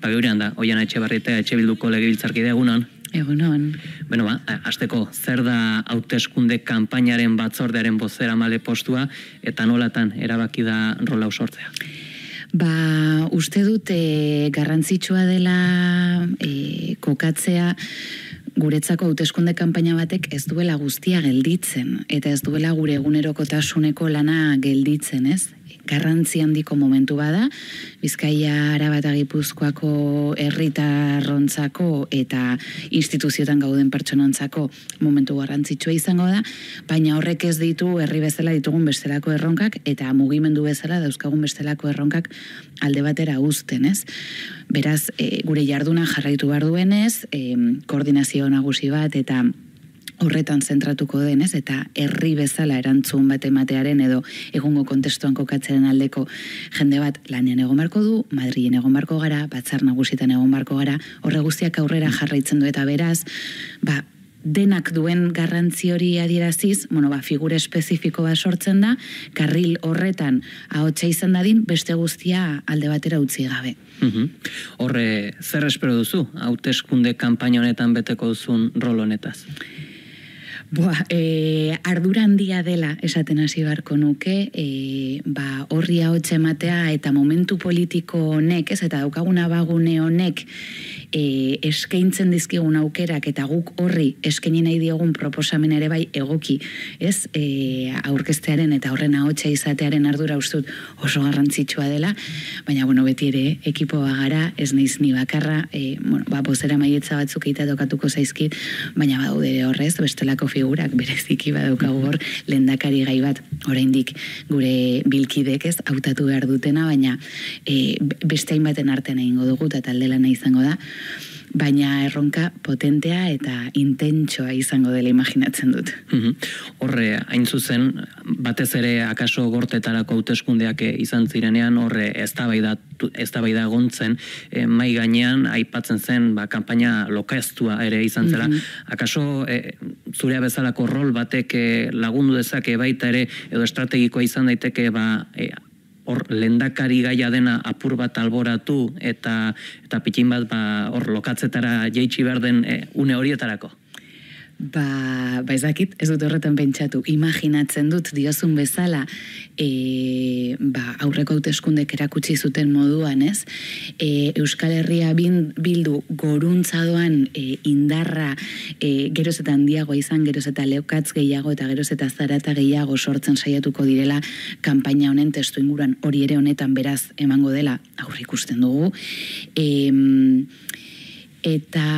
Ba, geurean da, oian etxe barrita, etxe bilduko legibiltzarkide egunon. Egunon. Beno ba, azteko, zer da hauteskunde kanpainaren batzordearen bozera male postua, eta nolatan erabaki da rola usortzea? Ba, uste dut e, garrantzitsua dela e, kokatzea guretzako hauteskunde kanpaina batek ez duela guztia gelditzen eta ez duela gure egunerokotasuneko lana gelditzen, ez? garrantzi handiko momentu bada, Bizkaia Arabata Gipuzkoako herritarrontzako eta instituziotan gauden pertsonontzako momentu garrantzitsua izango da, baina horrek ez ditu herri bezala ditugun bestelako erronkak eta mugimendu bezala dauzkagun bestelako erronkak alde batera uzten, ez? Beraz, eh, gure jarduna jarraitu behar duenez, koordinazio nagusi bat eta horretan zentratuko denez Eta herri bezala erantzun bat ematearen edo egungo kontestuan kokatzen aldeko jende bat lanean egon barko du, Madrien egon barko gara, batzar nagusitan egon barko gara, horre guztiak aurrera jarraitzen du eta beraz, ba, denak duen garrantzi hori adieraziz, bueno, ba, figure espezifiko bat sortzen da, karril horretan ahotsa izan dadin, beste guztia alde batera utzi gabe. Mhm. Horre, zer espero duzu? Hautezkunde kanpaino honetan beteko duzun rolo Boa, e, eh, ardura handia dela esaten hasi beharko nuke, e, ba, horri hau ematea eta momentu politiko honek, ez, eta daukaguna bagune honek, e, eskaintzen dizkigun aukerak eta guk horri eskaini nahi diogun proposamen ere bai egoki, ez? E, aurkeztearen eta horren ahotsa izatearen ardura ustut oso garrantzitsua dela, baina bueno, beti ere ekipoa gara, ez naiz ni bakarra, e, bueno, ba pozera maietza batzuk eta dokatuko zaizkit, baina badaude horrez, bestelako figurak bereziki badaukagu hor lehendakari gai bat. Oraindik gure bilkidek ez hautatu behar dutena, baina e, beste hainbaten artean egingo dugu eta taldela nahi izango da baina erronka potentea eta intentsoa izango dela imaginatzen dut. Mhm. Horre, hain zuzen, batez ere akaso gortetarako hauteskundeak eh, izan zirenean, horre, ez da baida, ez eh, mai gainean, aipatzen zen, ba, kampaina lokaeztua ere izan zela. Mm -hmm. Akaso, e, zurea bezalako rol batek lagundu dezake baita ere, edo estrategikoa izan daiteke, ba, hor lendakari gaia dena apur bat alboratu eta eta pitin bat ba hor lokatzetara jaitsi berden e, eh, une horietarako Ba, ba ezakit, ez dut horretan pentsatu. Imaginatzen dut, diozun bezala, e, ba, aurreko hauteskundek erakutsi zuten moduan, ez? E, Euskal Herria bin, bildu goruntzadoan e, indarra e, geroz eta handiago izan, geroz eta leukatz gehiago eta geroz eta zarata gehiago sortzen saiatuko direla kanpaina honen testu inguran hori ere honetan beraz emango dela aurre ikusten dugu. E, eta,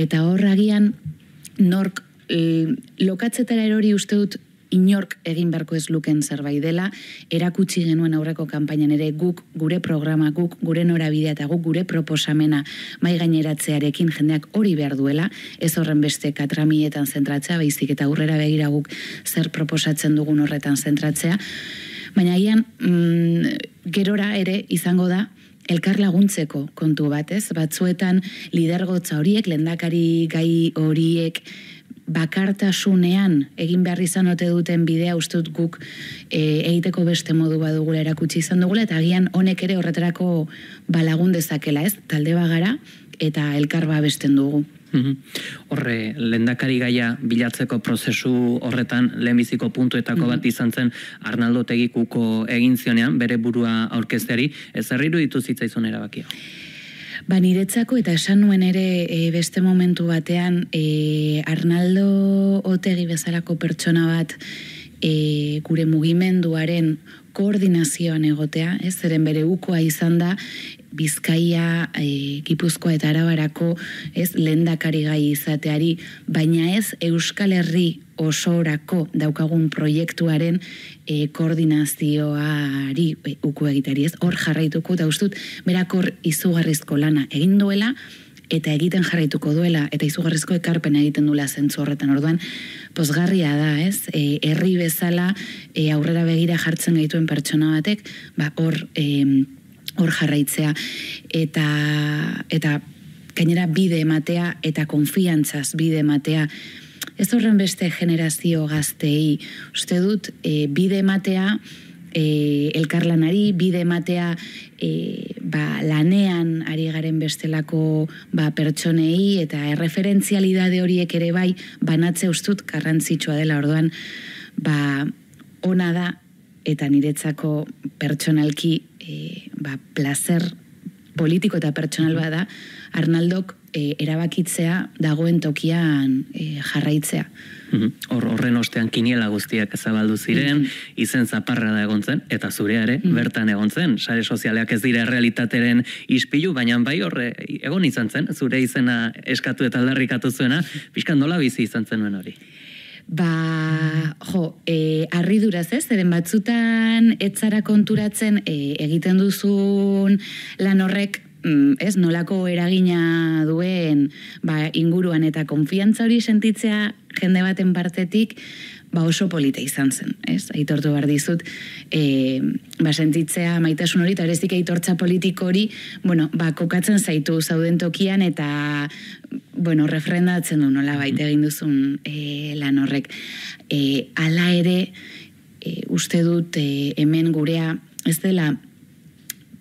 eta horragian, nork eh, lokatzetara erori uste dut inork egin berko ez luken zerbait dela, erakutsi genuen aurreko kanpainan ere guk gure programa guk gure norabidea eta guk gure proposamena mai gaineratzearekin jendeak hori behar duela, ez horren beste katramietan zentratzea baizik eta aurrera begira guk zer proposatzen dugun horretan zentratzea. Baina ian, mm, gerora ere izango da, elkar laguntzeko kontu batez, batzuetan lidergotza horiek, lendakari gai horiek, bakartasunean egin behar izan ote duten bidea ustut guk eh, egiteko beste modu dugula erakutsi izan dugula eta agian honek ere horretarako balagun dezakela ez, talde bagara eta elkar babesten dugu. Mhm. Horre, lendakari gaia bilatzeko prozesu horretan lehenbiziko puntuetako bat mhm. izan zen Arnaldo tegikuko egin zionean, bere burua aurkezteari, ez herriru dituzitza izan erabakia. Ba, niretzako eta esan nuen ere e, beste momentu batean e, Arnaldo otegi bezalako pertsona bat e, gure mugimenduaren koordinazioan egotea, ez, zeren bere ukoa izan da, Bizkaia, e, Gipuzkoa eta Arabarako, ez lehendakari gai izateari, baina ez Euskal Herri osorako daukagun proiektuaren eh, koordinazioari e, eh, uku egitari, ez hor jarraituko da ustut, berakor izugarrizko lana egin duela eta egiten jarraituko duela eta izugarrizko ekarpena egiten duela zentsu horretan. Orduan pozgarria da, ez? herri bezala e, aurrera begira jartzen gaituen pertsona batek, ba hor hor jarraitzea eta eta gainera bide ematea eta konfiantzaz bide ematea ez horren beste generazio gazteei uste dut e, bide ematea e, elkarlanari bide ematea e, ba, lanean ari garen bestelako ba, pertsonei eta erreferentzialidade horiek ere bai banatze ustut garrantzitsua dela orduan ba, ona da eta niretzako pertsonalki e, ba, placer politiko eta pertsonal bada Arnaldok e, erabakitzea dagoen tokian eh, jarraitzea. Mhm. Hor, horren ostean kiniela guztiak ezabaldu ziren, mhm. izen zaparra da egon zen, eta zure mhm. bertan egon zen, sare sozialeak ez dira realitateren ispilu, baina bai horre egon izan zen, zure izena eskatu eta aldarrikatu zuena, pixkan nola bizi izan zen hori? ba, jo, e, duraz, ez, zeren batzutan etzara konturatzen e, egiten duzun lan horrek, mm, ez, nolako eragina duen ba, inguruan eta konfiantza hori sentitzea jende baten partetik, ba oso polita izan zen, ez? Aitortu behar dizut, e, ba sentitzea maitasun hori, eta erezik aitortza politiko hori, bueno, ba kokatzen zaitu zauden tokian, eta, bueno, refrendatzen du nola baita egin duzun e, lan horrek. E, ala ere, e, uste dut e, hemen gurea, ez dela,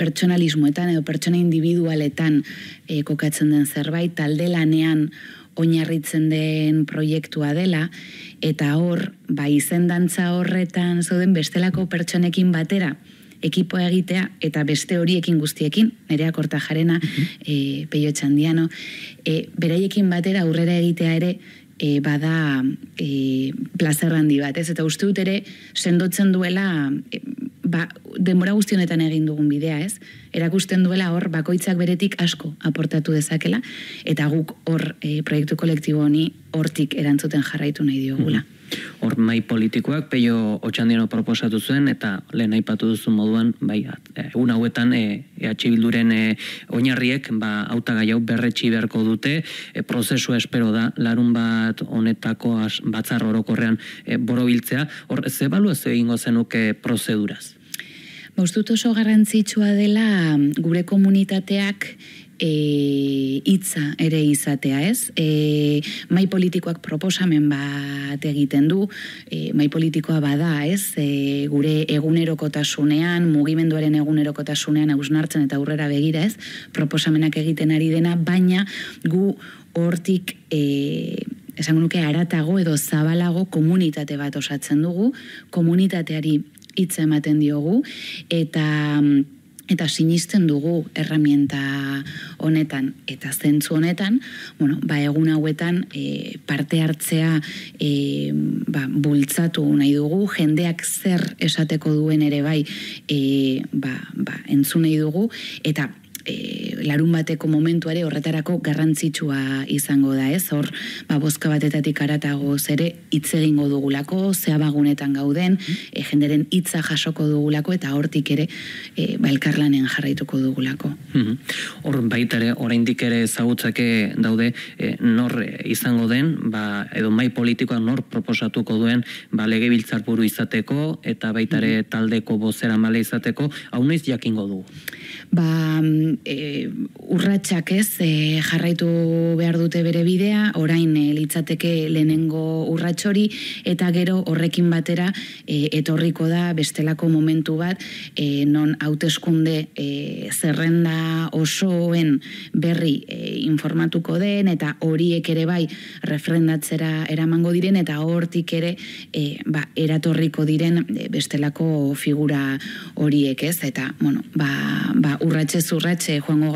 pertsonalismoetan edo pertsona individualetan e, kokatzen den zerbait, talde lanean oinarritzen den proiektua dela, eta hor, ba, izendantza horretan zoden bestelako pertsonekin batera, ekipoa egitea eta beste horiekin guztiekin, nerea kortajarena, mhm. eh peio txandiano, eh, beraiekin batera aurrera egitea ere e, bada e, handi bat, ez? Eta uste dut ere sendotzen duela e, ba, demora guztionetan egin dugun bidea, ez? Erakusten duela hor bakoitzak beretik asko aportatu dezakela, eta guk hor e, proiektu kolektibo honi hortik erantzuten jarraitu nahi diogula. Mm hor mai politikoak peio otxandiano proposatu zuen eta lehen aipatu duzu moduan bai eh, egun hauetan EH e bilduren e, oinarriek ba hautagai hau berretsi beharko dute e, prozesua espero da larun bat honetako batzar orokorrean e, borobiltzea hor ze baluazio egingo zenuke prozeduraz Baustut oso garrantzitsua dela mm, gure komunitateak e, itza ere izatea, ez? E, mai politikoak proposamen bat egiten du, e, mai politikoa bada, ez? E, gure egunerokotasunean, mugimenduaren egunerokotasunean ausnartzen eta aurrera begira, ez? Proposamenak egiten ari dena, baina gu hortik e, esango nuke aratago edo zabalago komunitate bat osatzen dugu, komunitateari hitza ematen diogu eta mm, eta sinisten dugu erramienta honetan eta zentzu honetan, bueno, ba, egun hauetan e, parte hartzea e, ba, bultzatu nahi dugu, jendeak zer esateko duen ere bai e, ba, ba, nahi dugu, eta e, larun bateko momentuare horretarako garrantzitsua izango da, ez? Hor, ba, boska batetatik aratago zere hitz egingo dugulako, zeabagunetan gauden, e, jenderen hitza jasoko dugulako, eta hortik ere, e, ba, jarraituko dugulako. Mhm. Hor, baita ere, oraindik ere zagutzake daude, e, nor izango den, ba, edo mai politikoa nor proposatuko duen, ba, lege biltzarburu izateko, eta baita ere mhm. taldeko bozera male izateko, hau noiz jakingo dugu? ba, e, urratsak ez e, jarraitu behar dute bere bidea orain e, litzateke lehenengo urratxori eta gero horrekin batera e, etorriko da bestelako momentu bat non hauteskunde zerrenda osoen berri e, informatuko den eta horiek ere bai refrendatzera eramango diren eta hortik ere ba, eratorriko diren bestelako figura horiek ez eta bueno, ba, ba, urratxe zurratxe joango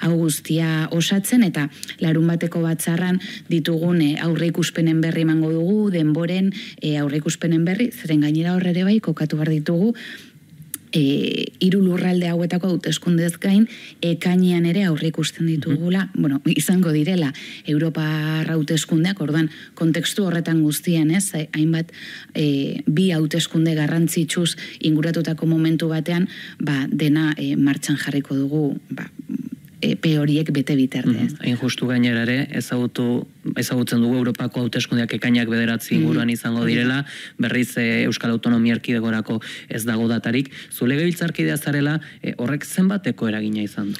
hau guztia osatzen eta larun bateko batzarran ditugune eh, aurreikuspenen berri emango dugu, denboren eh, aurreikuspenen berri, zeren gainera ere bai kokatu behar ditugu, e, iru lurralde hauetako hauteskundez gain, ekainean ere ikusten ditugula, bueno, izango direla, Europa hauteskundeak, orduan, kontekstu horretan guztian, ez, eh, hainbat, e, bi hauteskunde garrantzitsuz inguratutako momentu batean, ba, dena e, martxan jarriko dugu, ba, epe horiek bete biterdean. Mm -hmm. gainera ere, ezagutu, ezagutzen dugu Europako hauteskundeak ekainak bederatzi mm-hmm. inguruan izango direla, berriz e, Euskal Autonomia Erkidegorako ez dago datarik. Zule gebiltzarkidea zarela, e, horrek zenbateko eragina izan du?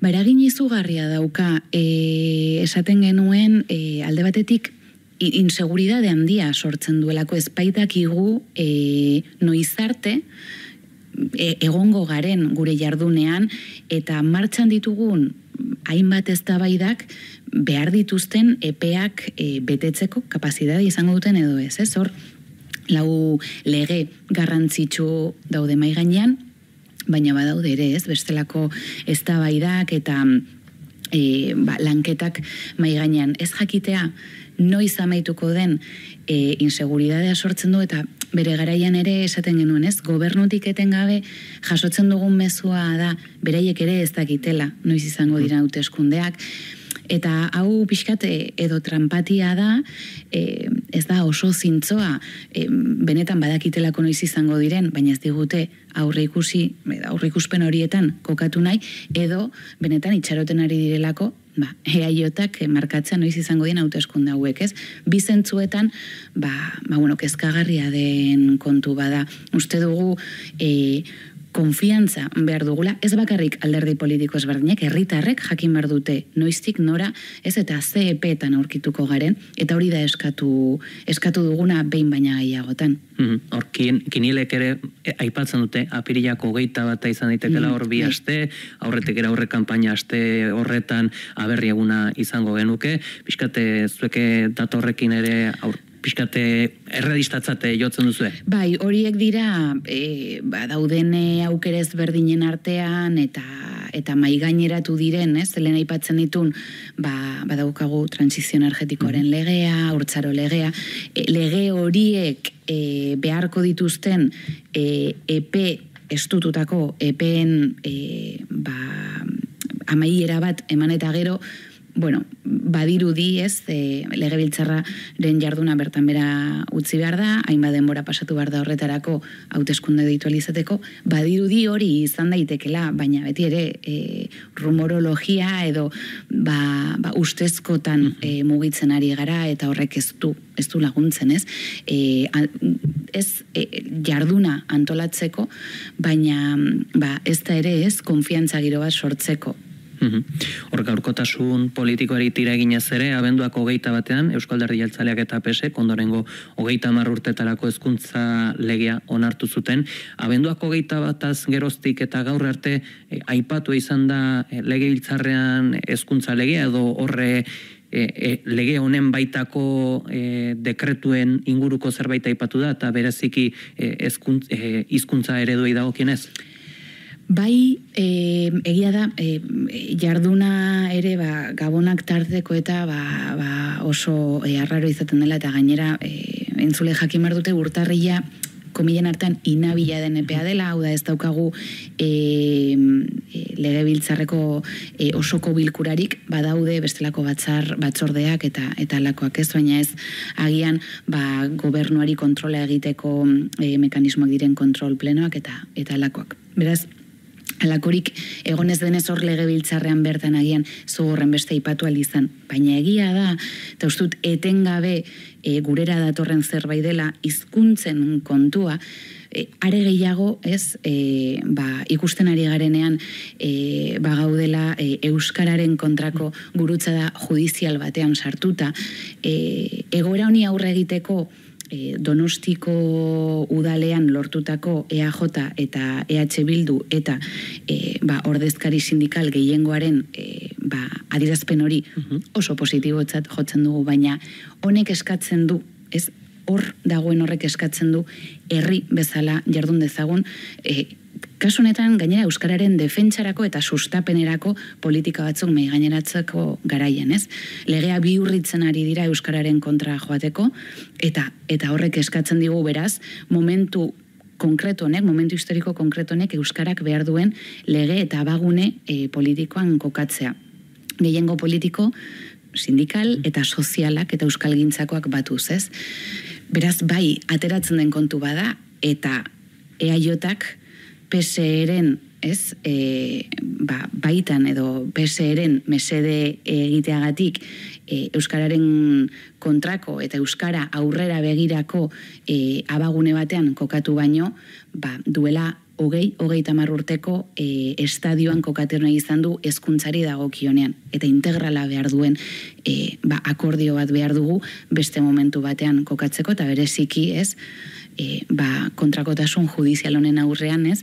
Ba, eragin izugarria dauka, e, esaten genuen alde batetik inseguridade handia sortzen duelako ezpaitakigu e, noizarte, e, egongo garen gure jardunean eta martxan ditugun hainbat eztabaidak behar dituzten epeak e, betetzeko kapazitate izango duten edo ez, ez hor lau lege garrantzitsu daude mai gainean baina badaude ere, ez, bestelako eztabaidak eta e, ba, lanketak mai gainean ez jakitea noiz amaituko den e, inseguridadea sortzen du eta bere garaian ere esaten genuen ez, gobernutik eten gabe jasotzen dugun mezua da beraiek ere ez dakitela noiz izango dira mm. hauteskundeak eta hau pixkat e, edo trampatia da e, ez da oso zintzoa e, benetan badakitelako noiz izango diren baina ez digute aurre ikusi aurre ikuspen horietan kokatu nahi edo benetan itxaroten ari direlako ba, ea markatzen noiz izango dien autoeskunde hauek, ez? Bizentzuetan, ba, ba, bueno, kezkagarria den kontu bada. Uste dugu, e, konfianza behar dugula, ez bakarrik alderdi politiko ezberdinak, herritarrek jakin behar dute noiztik nora, ez eta ze epeetan aurkituko garen, eta hori da eskatu, eskatu duguna behin baina gaiagotan. Mhm, hor, kinilek ere e, aipatzen dute, apirilako geita bat izan daitekela mm, hor bi bai. aste, aurretik era aurre kampaina aste horretan aberriaguna izango genuke, pixkate zueke datorrekin ere aur pixkate erredistatzate jotzen duzu. Bai, horiek dira e, ba, dauden e, aukerez berdinen artean eta eta mai gaineratu diren, ez? Helena aipatzen ditun, ba badaukagu transizio energetikoaren mm-hmm. legea, urtzaro legea, e, lege horiek e, beharko dituzten e, epe estututako EPen e, ba amaiera bat eman eta gero bueno, badiru di ez, e, legebiltzarraren jarduna bertan bera utzi behar da, hainbat denbora pasatu behar da horretarako hauteskunde deitu alizateko, badiru di hori izan daitekela, baina beti ere e, rumorologia edo ba, ba ustezkotan e, mugitzen ari gara eta horrek ez du, ez du laguntzen ez, e, ez jarduna antolatzeko, baina ba, ez da ere ez, konfiantza giro bat sortzeko Mhm. Hor gaurkotasun politikoari tira eginez ere, abenduak hogeita batean, Euskal Derri eta PSE, kondorengo hogeita marrurtetarako ezkuntza legea onartu zuten. Abenduak hogeita bataz geroztik eta gaur arte eh, aipatu izan da eh, lege hiltzarrean ezkuntza legea edo horre e, lege honen baitako dekretuen inguruko zerbait aipatu da eta beraziki e, ezkuntza, e, izkuntza dagokienez? Bai, e, egia da, e, jarduna ere ba, gabonak tarteko eta ba, ba oso e, arraro izaten dela eta gainera e, entzule jakimar dute urtarrila komilen hartan inabila den epea dela, hau da ez daukagu e, e, lege biltzarreko osoko bilkurarik, badaude bestelako batzar, batzordeak eta eta lakoak ez, baina ez agian ba, gobernuari kontrola egiteko e, mekanismoak diren kontrol plenoak eta, eta lakoak. Beraz, alakorik egonez denez hor lege biltzarrean bertan agian zogorren beste ipatu alizan. Baina egia da, eta ustut etengabe e, gurera datorren zerbait dela hizkuntzen kontua, E, are gehiago, ez, e, ba, ikusten ari garenean e, ba, gaudela e, euskararen kontrako gurutza da judizial batean sartuta. E, egoera honi aurre egiteko e, Donostiko udalean lortutako EAJ eta EH Bildu eta e, ba, ordezkari sindikal gehiengoaren e, ba, adirazpen hori mhm. oso positibotzat jotzen dugu, baina honek eskatzen du, ez hor dagoen horrek eskatzen du herri bezala jardun dezagun e, Kasu honetan gainera euskararen defentsarako eta sustapenerako politika batzuk mei gaineratzeko garaien, ez? Legea bihurritzen ari dira euskararen kontra joateko eta eta horrek eskatzen digu beraz momentu konkreto honek, momentu historiko konkretu honek euskarak behar duen lege eta bagune eh, politikoan kokatzea. Gehiengo politiko sindikal eta sozialak eta euskalgintzakoak batuz, ez? Beraz, bai, ateratzen den kontu bada, eta eaiotak PSR-en ez, e, ba, baitan edo psr mesede egiteagatik e, Euskararen kontrako eta Euskara aurrera begirako e, abagune batean kokatu baino, ba, duela hogei, hogei tamarrurteko e, estadioan kokatu nahi izan du ezkuntzari dago kionean. Eta integrala behar duen e, ba, akordio bat behar dugu beste momentu batean kokatzeko eta bereziki ez, e, ba, kontrakotasun judizial honen aurrean, ez,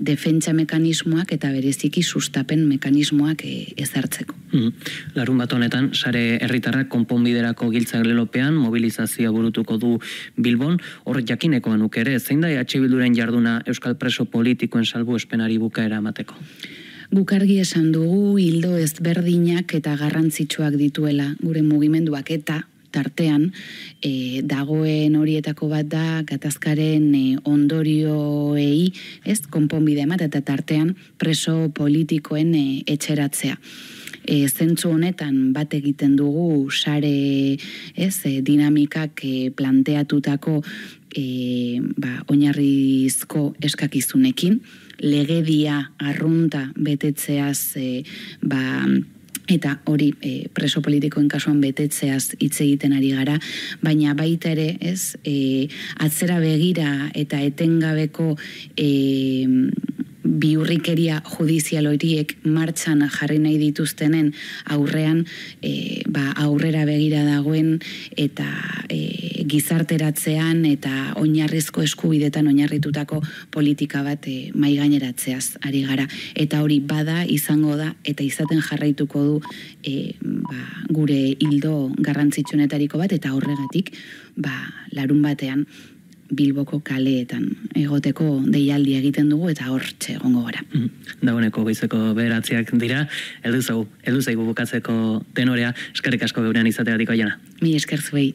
defentsa mekanismoak eta bereziki sustapen mekanismoak e, ezartzeko. Mm. Larun bat honetan, sare herritarrak konponbiderako giltzak lelopean, mobilizazioa burutuko du Bilbon, hor jakinekoan ukere, zein da e H Bilduren jarduna Euskal Preso Politikoen salbu espenari bukaera amateko? Gukargi esan dugu hildo ezberdinak eta garrantzitsuak dituela gure mugimenduak eta tartean e, eh, dagoen horietako bat da gatazkaren eh, ondorioei ez konponbide emate eta tartean preso politikoen eh, etxeratzea. E, zentzu honetan bat egiten dugu sare ez e, dinamikak planteatutako e, ba, oinarrizko eskakizunekin legedia arrunta betetzeaz e, ba, eta hori e, preso politikoen kasuan betetzeaz hitz egiten ari gara, baina baita ere, ez, e, atzera begira eta etengabeko e, biurrikeria judizial horiek martxan jarri nahi dituztenen aurrean e, ba, aurrera begira dagoen eta e, gizarteratzean eta oinarrizko eskubidetan oinarritutako politika bat e, eh, mai gaineratzeaz ari gara eta hori bada izango da eta izaten jarraituko du e, ba, gure hildo garrantzitsunetariko bat eta horregatik ba, larun batean Bilboko kaleetan egoteko deialdi egiten dugu eta hortxe egongo gara. Mm, dagoeneko goizeko beratziak dira, heldu zaigu, heldu zaigu bukatzeko tenorea, eskerrik asko beurean izateatiko jana. Mi esker zuei.